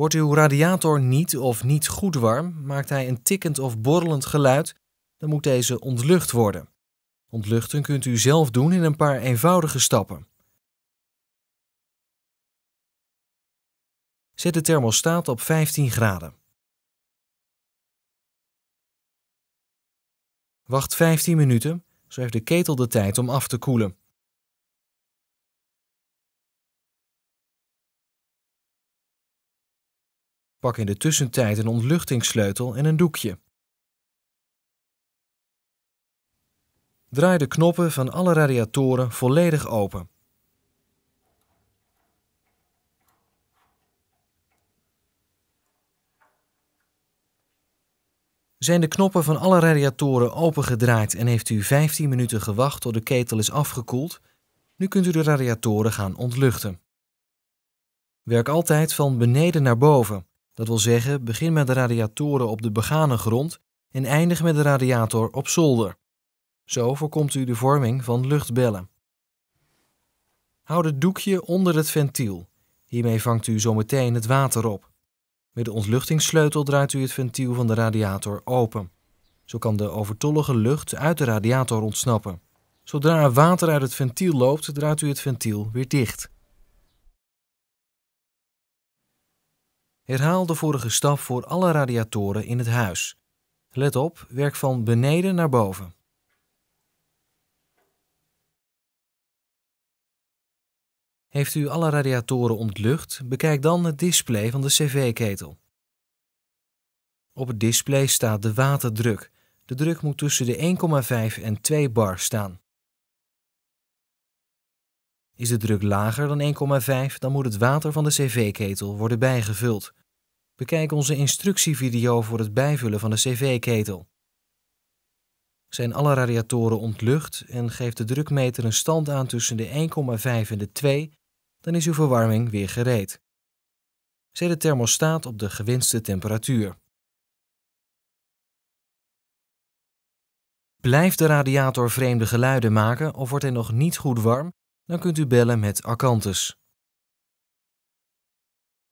Wordt uw radiator niet of niet goed warm, maakt hij een tikkend of borrelend geluid, dan moet deze ontlucht worden. Ontluchten kunt u zelf doen in een paar eenvoudige stappen. Zet de thermostaat op 15 graden. Wacht 15 minuten, zo heeft de ketel de tijd om af te koelen. Pak in de tussentijd een ontluchtingssleutel en een doekje. Draai de knoppen van alle radiatoren volledig open. Zijn de knoppen van alle radiatoren opengedraaid en heeft u 15 minuten gewacht tot de ketel is afgekoeld? Nu kunt u de radiatoren gaan ontluchten. Werk altijd van beneden naar boven. Dat wil zeggen, begin met de radiatoren op de begane grond en eindig met de radiator op zolder. Zo voorkomt u de vorming van luchtbellen. Houd het doekje onder het ventiel. Hiermee vangt u zometeen het water op. Met de ontluchtingssleutel draait u het ventiel van de radiator open. Zo kan de overtollige lucht uit de radiator ontsnappen. Zodra er water uit het ventiel loopt, draait u het ventiel weer dicht. Herhaal de vorige stap voor alle radiatoren in het huis. Let op, werk van beneden naar boven. Heeft u alle radiatoren ontlucht, bekijk dan het display van de cv-ketel. Op het display staat de waterdruk. De druk moet tussen de 1,5 en 2 bar staan. Is de druk lager dan 1,5, dan moet het water van de cv-ketel worden bijgevuld. Bekijk onze instructievideo voor het bijvullen van de cv-ketel. Zijn alle radiatoren ontlucht en geeft de drukmeter een stand aan tussen de 1,5 en de 2, dan is uw verwarming weer gereed. Zet de thermostaat op de gewenste temperatuur. Blijft de radiator vreemde geluiden maken of wordt hij nog niet goed warm, dan kunt u bellen met Acanthus